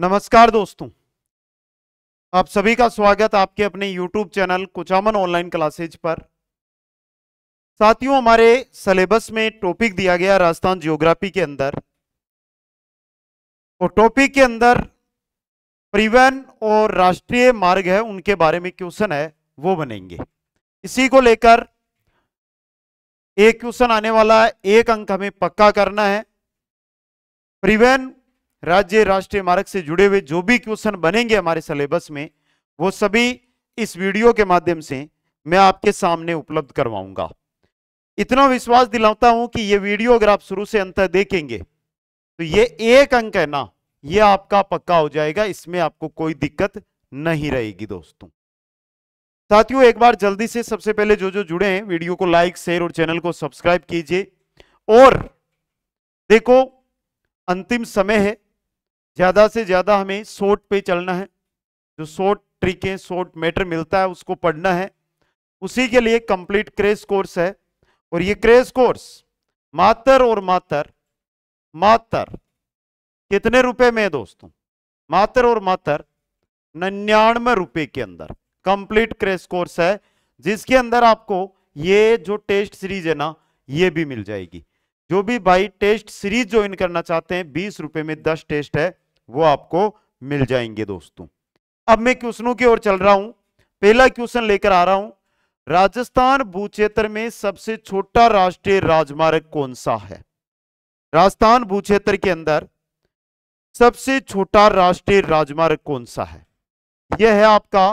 नमस्कार दोस्तों आप सभी का स्वागत आपके अपने YouTube channel Kuchaman online classes पर साथियों हमारे सिलेबस में टॉपिक दिया गया राजस्थान ज्योग्राफी के अंदर और टॉपिक के अंदर परिवहन और राष्ट्रीय मार्ग है उनके बारे में क्वेश्चन है वो बनेंगे इसी को लेकर एक क्वेश्चन आने वाला है एक अंक हमें पक्का करना है परिवहन राज्य राष्ट्रीय मार्ग से जुड़े हुए जो भी क्वेश्चन बनेंगे हमारे सिलेबस में वो सभी इस वीडियो के माध्यम से मैं आपके सामने उपलब्ध करवाऊंगा इतना विश्वास दिलाता हूं कि ये वीडियो अगर आप शुरू से अंत देखेंगे तो ये एक अंक है ना ये आपका पक्का हो जाएगा इसमें आपको कोई दिक्कत नहीं रहेगी दोस्तों साथियों एक बार जल्दी से सबसे पहले जो जो जुड़े हैं वीडियो को लाइक शेयर और चैनल को सब्सक्राइब कीजिए और देखो अंतिम समय है ज़्यादा से ज़्यादा हमें शॉर्ट पे चलना है जो शॉर्ट ट्रिके शॉर्ट मैटर मिलता है उसको पढ़ना है उसी के लिए कंप्लीट क्रेज कोर्स है और ये क्रेज कोर्स मातर और मातर मातर कितने रुपए में है दोस्तों मातर और मातर नन्यानवे रुपए के अंदर कंप्लीट क्रेज कोर्स है जिसके अंदर आपको ये जो टेस्ट सीरीज है ना ये भी मिल जाएगी जो भी भाई टेस्ट सीरीज ज्वाइन करना चाहते हैं बीस रुपए में दस टेस्ट है वो आपको मिल जाएंगे दोस्तों अब मैं क्वेश्चनों की ओर चल रहा हूं पहला क्वेश्चन लेकर आ रहा हूं राजस्थान भूक्षेत्र में सबसे छोटा राष्ट्रीय राजमार्ग कौन सा है राजस्थान भूक्षेत्र के अंदर सबसे छोटा राष्ट्रीय राजमार्ग कौन सा है यह है आपका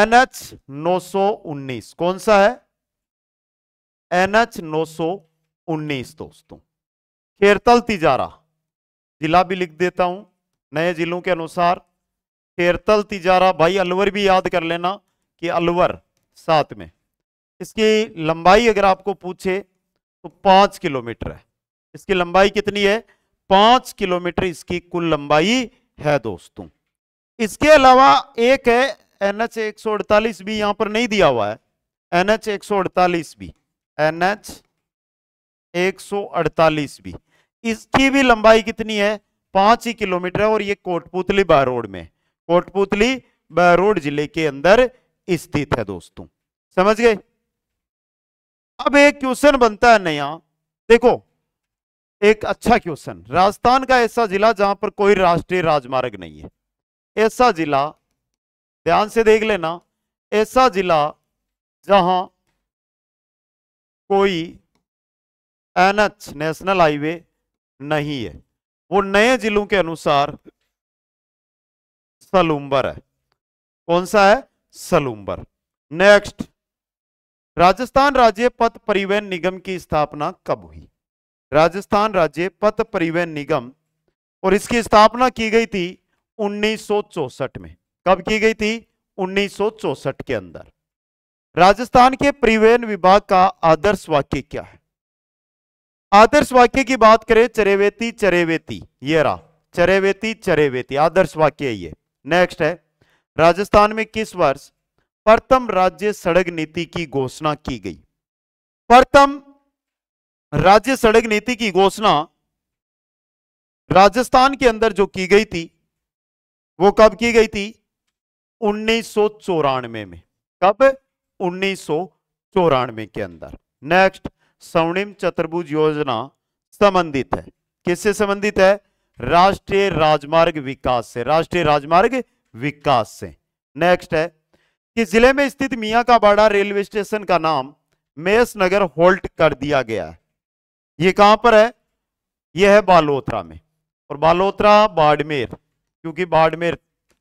एन एच 919 कौन सा है एन एच 919 दोस्तों खेरतल तिजारा जिला भी लिख देता हूँ नए जिलों के अनुसार केरतल तिजारा भाई अलवर भी याद कर लेना कि अलवर साथ में इसकी लंबाई अगर आपको पूछे तो पाँच किलोमीटर है इसकी लंबाई कितनी है पाँच किलोमीटर इसकी कुल लंबाई है दोस्तों इसके अलावा एक है एन एच एक सौ अड़तालीस भी यहाँ पर नहीं दिया हुआ है एन एच एक सौ अड़तालीस भी एन एच एक सौ अड़तालीस भी इसकी भी लंबाई कितनी है पांच ही किलोमीटर है और ये कोटपुतली बारोड में कोटपुतली बारोड जिले के अंदर स्थित है दोस्तों समझ गए अब एक क्वेश्चन बनता है नया देखो एक अच्छा क्वेश्चन राजस्थान का ऐसा जिला जहां पर कोई राष्ट्रीय राजमार्ग नहीं है ऐसा जिला ध्यान से देख लेना ऐसा जिला जहां कोई एनएच नेशनल हाईवे नहीं है वो नए जिलों के अनुसार सलूम्बर है कौन सा है सलूम्बर नेक्स्ट राजस्थान राज्य पथ परिवहन निगम की स्थापना कब हुई राजस्थान राज्य पथ परिवहन निगम और इसकी स्थापना की गई थी उन्नीस में कब की गई थी उन्नीस के अंदर राजस्थान के परिवहन विभाग का आदर्श वाक्य क्या है आदर्श वाक्य की बात करें चरेवेती चरेवेती ये रहा चरेवेती चरेवेती आदर्श वाक्य है ये नेक्स्ट है राजस्थान में किस वर्ष प्रथम राज्य सड़क नीति की घोषणा की गई प्रथम राज्य सड़क नीति की घोषणा राजस्थान के अंदर जो की गई थी वो कब की गई थी उन्नीस में में कब उन्नीस के अंदर नेक्स्ट स्वर्णिम चतुर्भुज योजना संबंधित है किससे संबंधित है राष्ट्रीय राजमार्ग विकास से राष्ट्रीय राजमार्ग विकास से नेक्स्ट है कि जिले में स्थित मिया का बाड़ा रेलवे स्टेशन का नाम मेस नगर होल्ट कर दिया गया है यह कहां पर है यह है बालोत्रा में और बालोत्रा बाड़मेर क्योंकि बाड़मेर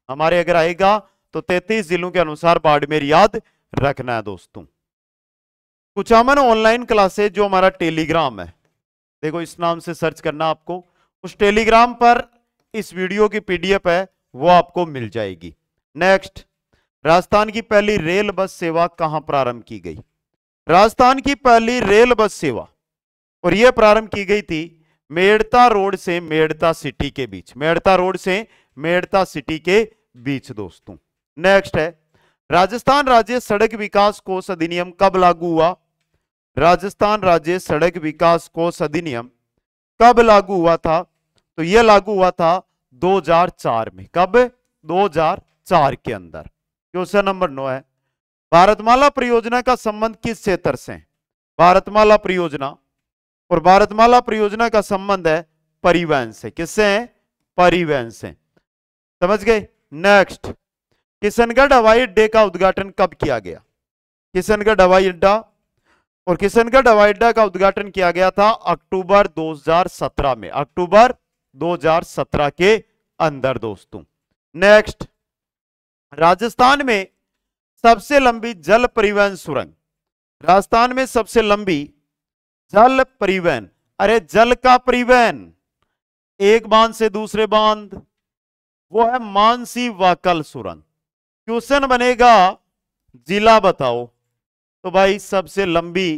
हमारे अगर आएगा तो 33 जिलों के अनुसार बाड़मेर याद रखना है दोस्तों कुछ अमन ऑनलाइन क्लासेस जो हमारा टेलीग्राम है देखो इस नाम से सर्च करना आपको उस टेलीग्राम पर इस वीडियो की पीडीएफ है वो आपको मिल जाएगी नेक्स्ट राजस्थान की पहली रेल बस सेवा कहां प्रारंभ की गई राजस्थान की पहली रेल बस सेवा और यह प्रारंभ की गई थी मेड़ता रोड से मेड़ता सिटी के बीच मेड़ता रोड से मेड़ता सिटी के बीच दोस्तों नेक्स्ट है राजस्थान राज्य सड़क विकास कोष अधिनियम कब लागू हुआ राजस्थान राज्य सड़क विकास कोष अधिनियम कब लागू हुआ था तो यह लागू हुआ था 2004 में कब 2004 के अंदर क्वेश्चन नंबर नौ है भारतमाला परियोजना का संबंध किस क्षेत्र से भारतमाला परियोजना और भारतमाला परियोजना का संबंध है परिवहन से किससे है परिवहन से समझ गए नेक्स्ट किशनगढ़ हवाई अड्डे का उद्घाटन कब किया गया किशनगढ़ हवाई अड्डा और किशनगढ़ हवाई अड्डा का उद्घाटन किया गया था अक्टूबर 2017 में अक्टूबर 2017 के अंदर दोस्तों नेक्स्ट राजस्थान में सबसे लंबी जल परिवहन सुरंग राजस्थान में सबसे लंबी जल परिवहन अरे जल का परिवहन एक बांध से दूसरे बांध वो है मानसी वाकल सुरंग क्वेश्चन बनेगा जिला बताओ तो भाई सबसे लंबी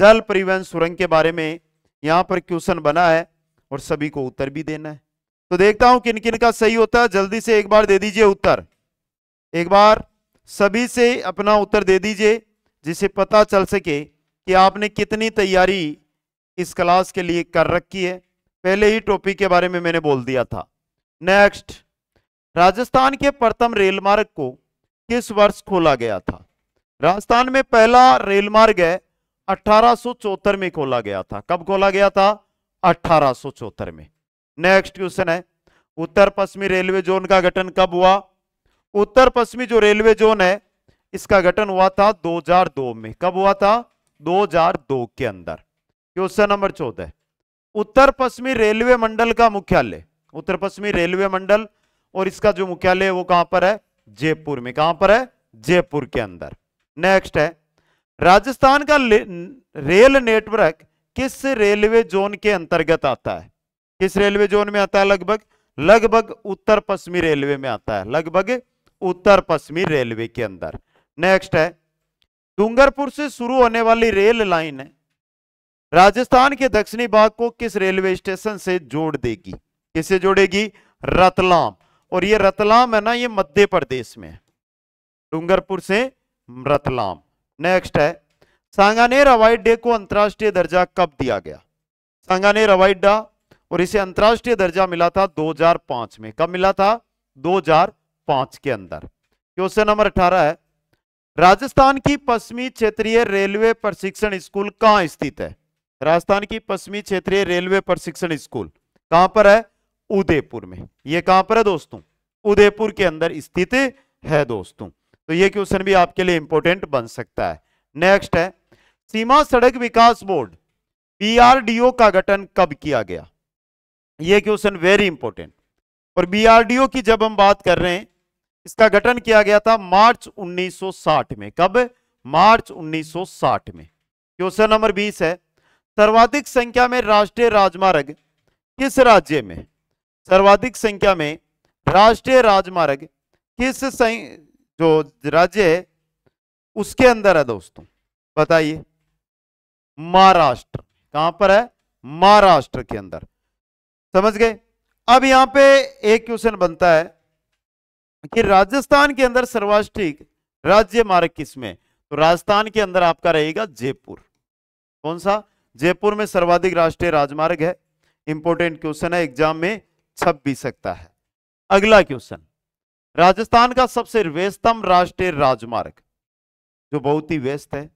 जल परिवहन सुरंग के बारे में यहाँ पर क्वेश्चन बना है और सभी को उत्तर भी देना है तो देखता हूं किन किन का सही होता है जल्दी से एक बार दे दीजिए उत्तर एक बार सभी से अपना उत्तर दे दीजिए जिसे पता चल सके कि आपने कितनी तैयारी इस क्लास के लिए कर रखी है पहले ही टॉपिक के बारे में मैंने बोल दिया था नेक्स्ट राजस्थान के प्रथम रेलमार्ग को किस वर्ष खोला गया था राजस्थान में पहला मार्ग है अठारह में खोला गया था कब खोला गया था अठारह में नेक्स्ट क्वेश्चन है उत्तर पश्चिमी रेलवे जोन का गठन कब हुआ उत्तर पश्चिमी जो रेलवे जोन है इसका गठन हुआ था 2002 में कब हुआ था 2002 के अंदर क्वेश्चन नंबर चौदह उत्तर पश्चिमी रेलवे मंडल का मुख्यालय उत्तर पश्चिमी रेलवे मंडल और इसका जो मुख्यालय है वो कहां पर है जयपुर में कहां पर है जयपुर के अंदर नेक्स्ट है राजस्थान का रेल नेटवर्क किस रेलवे जोन के अंतर्गत आता है किस रेलवे जोन में आता है लगभग लगभग उत्तर पश्चिमी रेलवे में आता है लगभग उत्तर पश्चिमी रेलवे के अंदर नेक्स्ट है डूंगरपुर से शुरू होने वाली रेल लाइन राजस्थान के दक्षिणी भाग को किस रेलवे स्टेशन से जोड़ देगी किसे जोड़ेगी रतलाम और ये रतलाम है ना ये मध्य प्रदेश में है डूंगरपुर से मृतलाम नेक्स्ट है सांगानेर हवाई अड्डे को अंतर्राष्ट्रीय दर्जा कब दिया गया सांगानेर हवाई अड्डा और इसे अंतर्राष्ट्रीय दर्जा मिला था 2005 में कब मिला था 2005 के अंदर क्वेश्चन नंबर अठारह है राजस्थान की पश्चिमी क्षेत्रीय रेलवे प्रशिक्षण स्कूल कहां स्थित है राजस्थान की पश्चिमी क्षेत्रीय रेलवे प्रशिक्षण स्कूल कहां पर है उदयपुर में यह कहां पर है दोस्तों उदयपुर के अंदर स्थित है दोस्तों तो ये क्वेश्चन भी आपके लिए इंपॉर्टेंट बन सकता है नेक्स्ट है सीमा सड़क विकास बोर्ड बीआरडीओ का गठन कब किया गया ये क्वेश्चन वेरी इंपॉर्टेंट और बीआरडीओ की जब हम बात कर रहे हैं इसका गठन किया गया था मार्च 1960 में कब मार्च 1960 में क्वेश्चन नंबर 20 है सर्वाधिक संख्या में राष्ट्रीय राजमार्ग किस राज्य में सर्वाधिक संख्या में राष्ट्रीय राजमार्ग किस जो राज्य है उसके अंदर है दोस्तों बताइए महाराष्ट्र कहां पर है महाराष्ट्र के अंदर समझ गए अब यहां पे एक क्वेश्चन बनता है कि राजस्थान के अंदर सर्वाष्टिक राज्य मार्ग किसमें तो राजस्थान के अंदर आपका रहेगा जयपुर कौन सा जयपुर में सर्वाधिक राष्ट्रीय राजमार्ग है इंपॉर्टेंट क्वेश्चन है एग्जाम में छप भी सकता है अगला क्वेश्चन राजस्थान का सबसे व्यस्तम राष्ट्रीय राजमार्ग जो बहुत ही व्यस्त है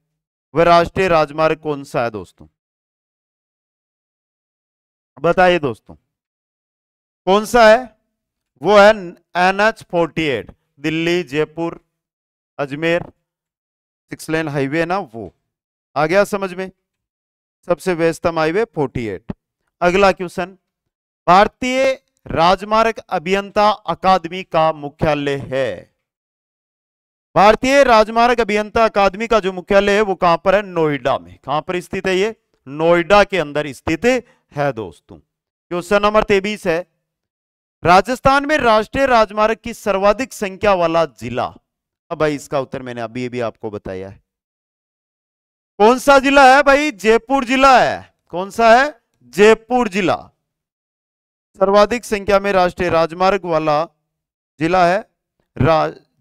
वह राष्ट्रीय राजमार्ग कौन सा है दोस्तों बताइए दोस्तों कौन सा है वो है N H forty eight Delhi Jaipur Ajmer six lane highway ना वो आ गया समझ में सबसे व्यस्तम हाईवे 48 अगला क्वेश्चन भारतीय राजमार्ग अभियंता अकादमी का मुख्यालय है भारतीय राजमार्ग अभियंता अकादमी का जो मुख्यालय है वो कहां पर है नोएडा में कहां पर स्थित है ये नोएडा के अंदर स्थित है दोस्तों क्वेश्चन नंबर तेबीस है राजस्थान में राष्ट्रीय राजमार्ग की सर्वाधिक संख्या वाला जिला अब भाई इसका उत्तर मैंने अभी भी आपको बताया है कौन सा जिला है भाई जयपुर जिला है कौन सा है जयपुर जिला सर्वाधिक संख्या में राष्ट्रीय राजमार्ग वाला जिला है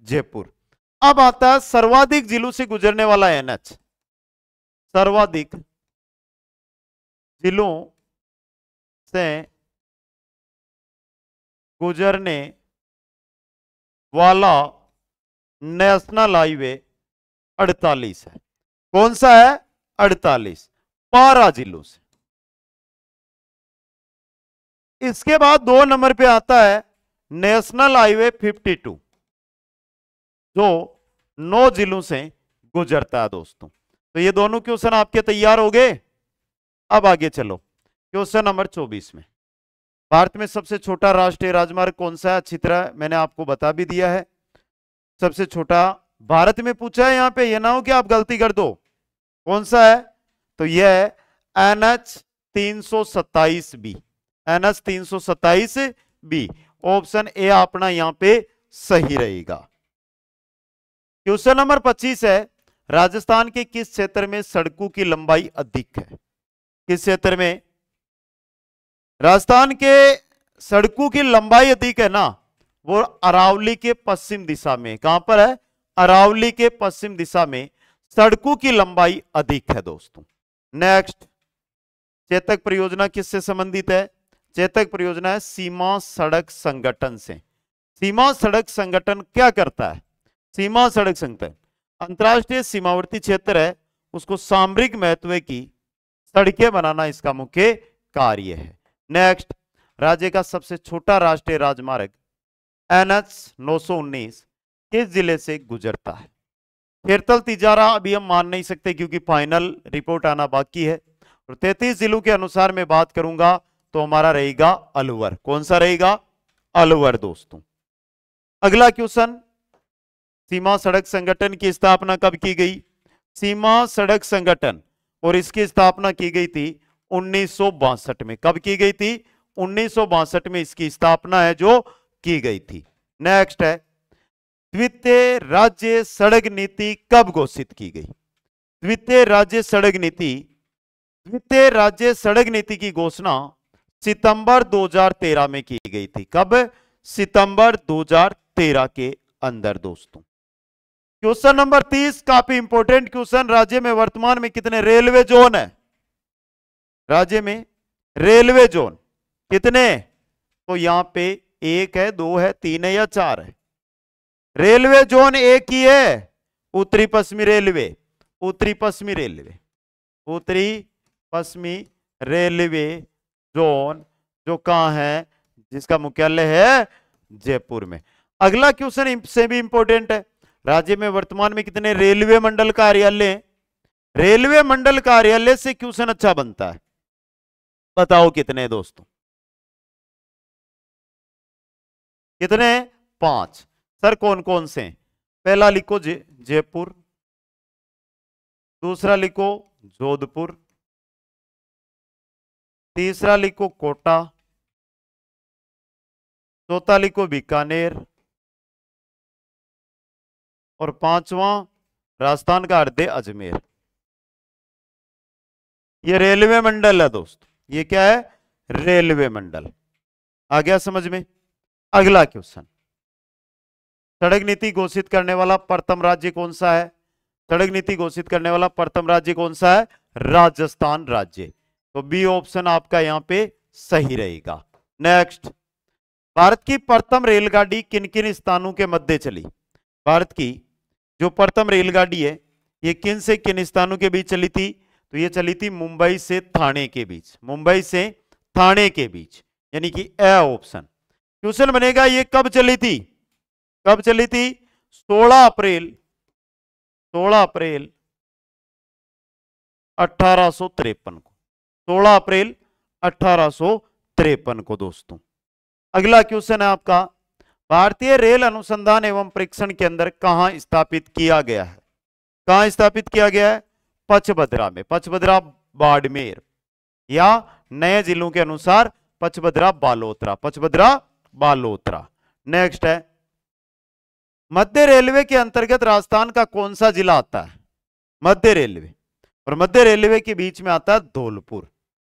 जयपुर अब आता है सर्वाधिक जिलों से गुजरने वाला एनएच सर्वाधिक जिलों से गुजरने वाला नेशनल हाईवे 48 है कौन सा है 48 बारह जिलों से इसके बाद दो नंबर पे आता है नेशनल हाईवे 52 जो नौ जिलों से गुजरता है दोस्तों तो ये दोनों क्वेश्चन आपके तैयार हो गए अब आगे चलो क्वेश्चन नंबर 24 में भारत में सबसे छोटा राष्ट्रीय राजमार्ग कौन सा है अच्छी तरह मैंने आपको बता भी दिया है सबसे छोटा भारत में पूछा है यहां पे ये ना हो कि आप गलती कर दो कौन सा है तो यह है एन एच तीन सौ सत्ताईस बी एन एस तीन सौ सत्ताईस बी ऑप्शन ए अपना यहां पे सही रहेगा क्वेश्चन नंबर पच्चीस है राजस्थान के किस क्षेत्र में सड़कों की लंबाई अधिक है किस क्षेत्र में राजस्थान के सड़कों की लंबाई अधिक है ना वो अरावली के पश्चिम दिशा में कहां पर है अरावली के पश्चिम दिशा में सड़कों की लंबाई अधिक है दोस्तों नेक्स्ट चेतक परियोजना किससे संबंधित है चेतक परियोजना है सीमा सड़क संगठन से सीमा सड़क संगठन क्या करता है सीमा सड़क संगठन अंतरराष्ट्रीय सीमावर्ती क्षेत्र है उसको सामरिक महत्व की सड़कें बनाना इसका मुख्य कार्य है नेक्स्ट राज्य का सबसे छोटा राष्ट्रीय राजमार्ग एनएच 919 किस जिले से गुजरता है खेरतल तिजारा अभी हम मान नहीं सकते क्योंकि फाइनल रिपोर्ट आना बाकी है और तैतीस जिलों के अनुसार मैं बात करूंगा तो हमारा रहेगा अलवर कौन सा रहेगा अलवर दोस्तों अगला क्वेश्चन सीमा सड़क संगठन की स्थापना कब की गई सीमा सड़क संगठन और इसकी स्थापना की गई थी उन्नीस में कब की गई थी उन्नीस में इसकी स्थापना है जो की गई थी नेक्स्ट है द्वितीय राज्य सड़क नीति कब घोषित की गई द्वितीय राज्य सड़क नीति द्वितीय राज्य सड़क नीति की घोषणा सितंबर 2013 में की गई थी कब सितंबर 2013 के अंदर दोस्तों क्वेश्चन नंबर 30 काफी इंपोर्टेंट क्वेश्चन राज्य में वर्तमान में कितने रेलवे जोन है राज्य में रेलवे जोन कितने तो यहां पे एक है दो है तीन है या चार है रेलवे जोन एक ही है उत्तरी पश्चिमी रेलवे उत्तरी पश्चिमी रेलवे उत्तरी पश्चिमी रेलवे जोन जो कहा है जिसका मुख्यालय है जयपुर में अगला क्वेश्चन से भी इंपॉर्टेंट है राज्य में वर्तमान में कितने रेलवे मंडल कार्यालय रेलवे मंडल कार्यालय से क्वेश्चन अच्छा बनता है बताओ कितने दोस्तों कितने पांच सर कौन कौन से पहला लिखो जयपुर दूसरा लिखो जोधपुर तीसरा लिखो कोटा चौथा लिखो बीकानेर और पांचवा राजस्थान का हृदय अजमेर ये रेलवे मंडल है दोस्त ये क्या है रेलवे मंडल आ गया समझ में अगला क्वेश्चन सड़क नीति घोषित करने वाला प्रथम राज्य कौन सा है सड़क नीति घोषित करने वाला प्रथम राज्य कौन सा है राजस्थान राज्य तो बी ऑप्शन आपका यहां पे सही रहेगा नेक्स्ट भारत की प्रथम रेलगाड़ी किन किन स्थानों के मध्य चली भारत की जो प्रथम रेलगाड़ी है ये किन से किन स्थानों के बीच चली थी तो ये चली थी मुंबई से थाने के बीच मुंबई से थाने के बीच यानी कि ए ऑप्शन क्वेश्चन बनेगा ये कब चली थी कब चली थी 16 अप्रैल 16 अप्रैल अठारह को 16 अप्रैल अठारह को दोस्तों अगला क्वेश्चन है आपका भारतीय रेल अनुसंधान एवं परीक्षण के अंदर कहा स्थापित किया गया है कहा स्थापित किया गया है पचभद्रा में पचभद्रा बाड़मेर या नए जिलों के अनुसार पचभद्रा बालोत्रा पचभद्रा बालोत्रा नेक्स्ट है मध्य रेलवे के अंतर्गत राजस्थान का कौन सा जिला आता है मध्य रेलवे और मध्य रेलवे के बीच में आता है धौलपुर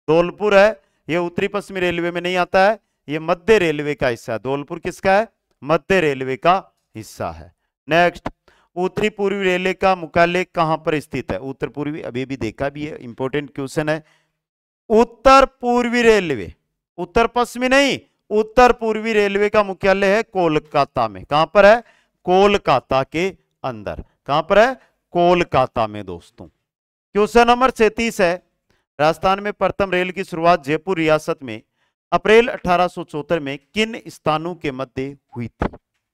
धौलपुर है ये उत्तरी पश्चिमी रेलवे में नहीं आता है ये मध्य रेलवे का हिस्सा है धौलपुर किसका है मध्य रेलवे का हिस्सा है नेक्स्ट उत्तरी पूर्वी रेलवे का मुख्यालय कहां पर स्थित है उत्तर पूर्वी अभी भी देखा भी है इंपॉर्टेंट क्वेश्चन है उत्तर पूर्वी रेलवे उत्तर पश्चिमी नहीं उत्तर पूर्वी रेलवे का मुख्यालय है कोलकाता में कहां पर है कोलकाता के अंदर कहां पर है कोलकाता में दोस्तों क्वेश्चन नंबर सैतीस है राजस्थान में प्रथम रेल की शुरुआत जयपुर रियासत में अप्रैल अठारह में किन स्थानों के मध्य हुई थी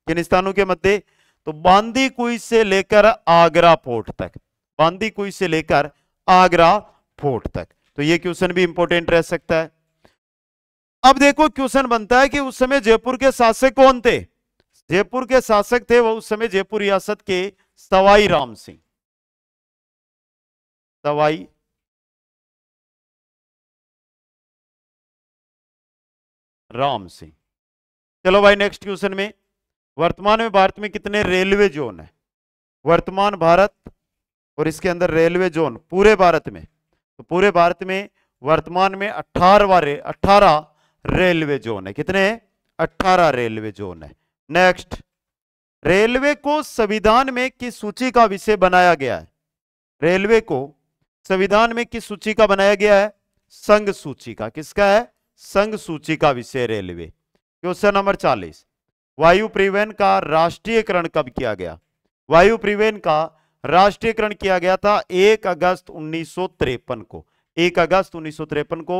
किन स्थानों के मध्य तो बांदी कुई से लेकर आगरा फोर्ट तक बांदी कुई से लेकर आगरा फोर्ट तक तो ये क्वेश्चन भी इंपॉर्टेंट रह सकता है अब देखो क्वेश्चन बनता है कि उस समय जयपुर के शासक कौन थे जयपुर के शासक थे वह उस समय जयपुर रियासत के सवाई राम सिंह सवाई राम सिंह चलो भाई नेक्स्ट क्वेश्चन में वर्तमान में भारत में कितने रेलवे जोन है वर्तमान भारत और इसके अंदर रेलवे जोन पूरे भारत में तो पूरे भारत में वर्तमान में अठारह अठारह रेलवे जोन है कितने अठारह रेलवे जोन है नेक्स्ट रेलवे को संविधान में किस सूची का विषय बनाया गया है रेलवे को संविधान में किस सूची का बनाया गया है संघ सूची का किसका है संघ सूची का विषय रेलवे क्वेश्चन नंबर चालीस वायु परिवहन का राष्ट्रीयकरण कब किया गया वायु परिवहन का राष्ट्रीयकरण किया गया था 1 अगस्त उन्नीस को 1 अगस्त उन्नीस को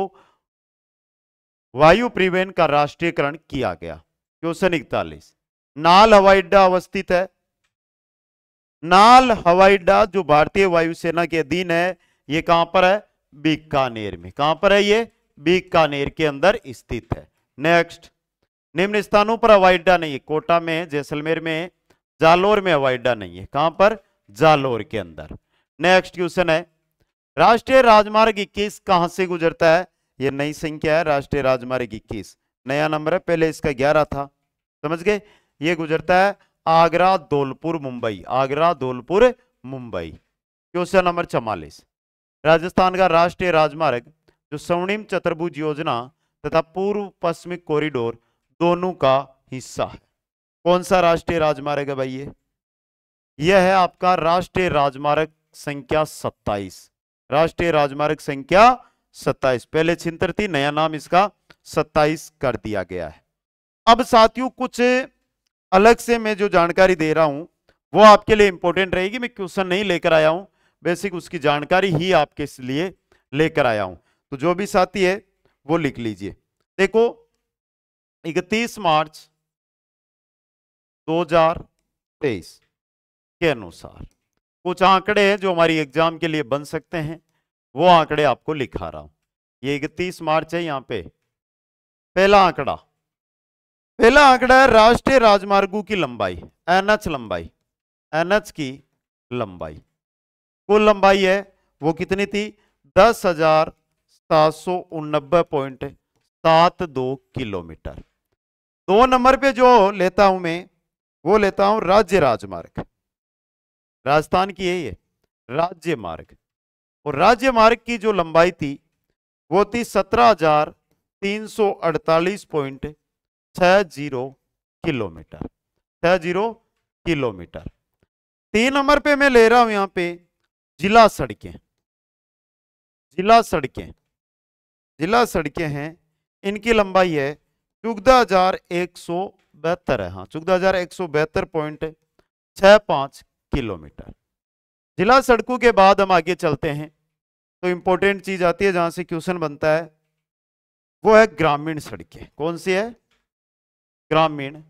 वायु परिवहन का राष्ट्रीयकरण किया गया क्वेश्चन इकतालीस नाल हवाई अड्डा अवस्थित है नाल हवाई अड्डा जो भारतीय वायुसेना के अधीन है ये कहां पर है बीकानेर में कहां पर है ये बीकानेर के अंदर स्थित है नेक्स्ट निम्न स्थानों पर हवाई अड्डा नहीं है कोटा में जैसलमेर में जालोर में हवाई अड्डा नहीं है कहां पर जालोर के अंदर नेक्स्ट क्वेश्चन है राष्ट्रीय राजमार्ग इक्कीस कहां से गुजरता है ये नई संख्या है राष्ट्रीय राजमार्ग इक्कीस नया नंबर है पहले इसका ग्यारह था समझ गए ये गुजरता है आगरा धौलपुर मुंबई आगरा धौलपुर मुंबई क्वेश्चन नंबर चौवालीस राजस्थान का राष्ट्रीय राजमार्ग जो स्वर्णिम चतुर्भुज योजना तथा पूर्व पश्चिमी कॉरिडोर दोनों का हिस्सा है कौन सा राष्ट्रीय राजमार्ग है भाई ये यह है आपका राष्ट्रीय राजमार्ग संख्या 27 राष्ट्रीय राजमार्ग संख्या 27 पहले छिंतर थी नया नाम इसका 27 कर दिया गया है अब साथियों कुछ अलग से मैं जो जानकारी दे रहा हूं वो आपके लिए इंपॉर्टेंट रहेगी मैं क्वेश्चन नहीं लेकर आया हूं बेसिक उसकी जानकारी ही आपके लिए लेकर आया हूं तो जो भी साथी है वो लिख लीजिए देखो 31 मार्च 2023 के अनुसार कुछ आंकड़े हैं जो हमारी एग्जाम के लिए बन सकते हैं वो आंकड़े आपको लिखा रहा हूं ये इकतीस मार्च है यहां पे पहला आंकड़ा पहला आंकड़ा है राष्ट्रीय राजमार्गों की लंबाई एनएच लंबाई एनएच की लंबाई कुल लंबाई है वो कितनी थी दस हजार सात सौ उन्नबे पॉइंट सात दो किलोमीटर दो नंबर पे जो लेता हूं मैं वो लेता हूं राज्य राजमार्ग राजस्थान की यही है राज्य मार्ग और राज्य मार्ग की जो लंबाई थी वो थी सत्रह हजार तीन सौ अड़तालीस पॉइंट छह जीरो किलोमीटर छह जीरो किलोमीटर तीन नंबर पे मैं ले रहा हूं यहां पे जिला सड़कें जिला सड़कें जिला सड़कें हैं इनकी लंबाई है चौदह हजार एक सौ बहत्तर है हाँ चौदह हजार एक सौ बहत्तर पॉइंट छः पाँच किलोमीटर जिला सड़कों के बाद हम आगे चलते हैं तो इम्पोर्टेंट चीज़ आती है जहाँ से क्वेश्चन बनता है वो है ग्रामीण सड़कें कौन सी है ग्रामीण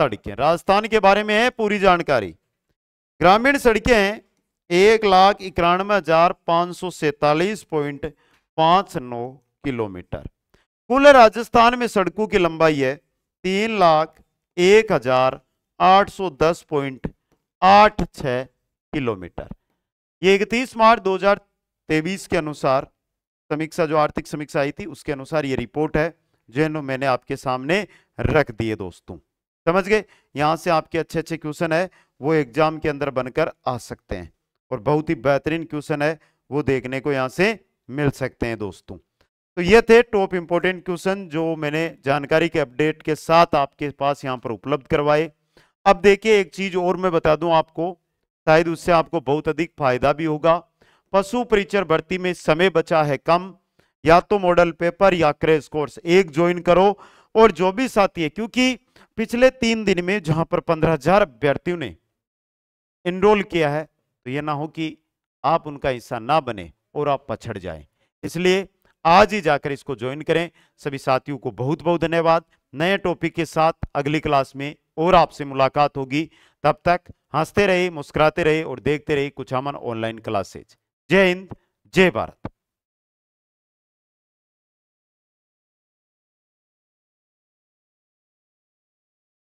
सड़कें राजस्थान के बारे में है पूरी जानकारी ग्रामीण सड़कें हैं एक लाख इक्यानवे हजार पाँच सौ सैतालीस पॉइंट पाँच नौ किलोमीटर कुल राजस्थान में सड़कों की लंबाई है तीन लाख एक हजार आठ सौ दस पॉइंट आठ छ किलोमीटर ये इकतीस मार्च दो हजार तेईस के अनुसार समीक्षा जो आर्थिक समीक्षा आई थी उसके अनुसार ये रिपोर्ट है जिन्हों मैंने आपके सामने रख दिए दोस्तों समझ गए यहां से आपके अच्छे अच्छे क्वेश्चन है वो एग्जाम के अंदर बनकर आ सकते हैं और बहुत ही बेहतरीन क्वेश्चन है वो देखने को यहाँ से मिल सकते हैं दोस्तों तो ये थे टॉप इंपोर्टेंट क्वेश्चन जो मैंने जानकारी के अपडेट के साथ आपके पास यहाँ पर उपलब्ध करवाए अब देखिए एक चीज और मैं बता दूं आपको शायद उससे आपको बहुत अधिक फायदा भी होगा पशु परिचर भर्ती में समय बचा है कम या तो मॉडल पेपर या क्रेश कोर्स एक ज्वाइन करो और जो भी साथी है क्योंकि पिछले तीन दिन में जहां पर पंद्रह हजार अभ्यर्थियों ने इनरोल किया है तो ये ना हो कि आप उनका हिस्सा ना बने और आप पछड़ जाए इसलिए आज ही जाकर इसको ज्वाइन करें सभी साथियों को बहुत बहुत धन्यवाद नए टॉपिक के साथ अगली क्लास में और आपसे मुलाकात होगी तब तक हंसते रहे मुस्कुराते रहे और देखते रहे कुछ अमन ऑनलाइन क्लासेज जय हिंद जय भारत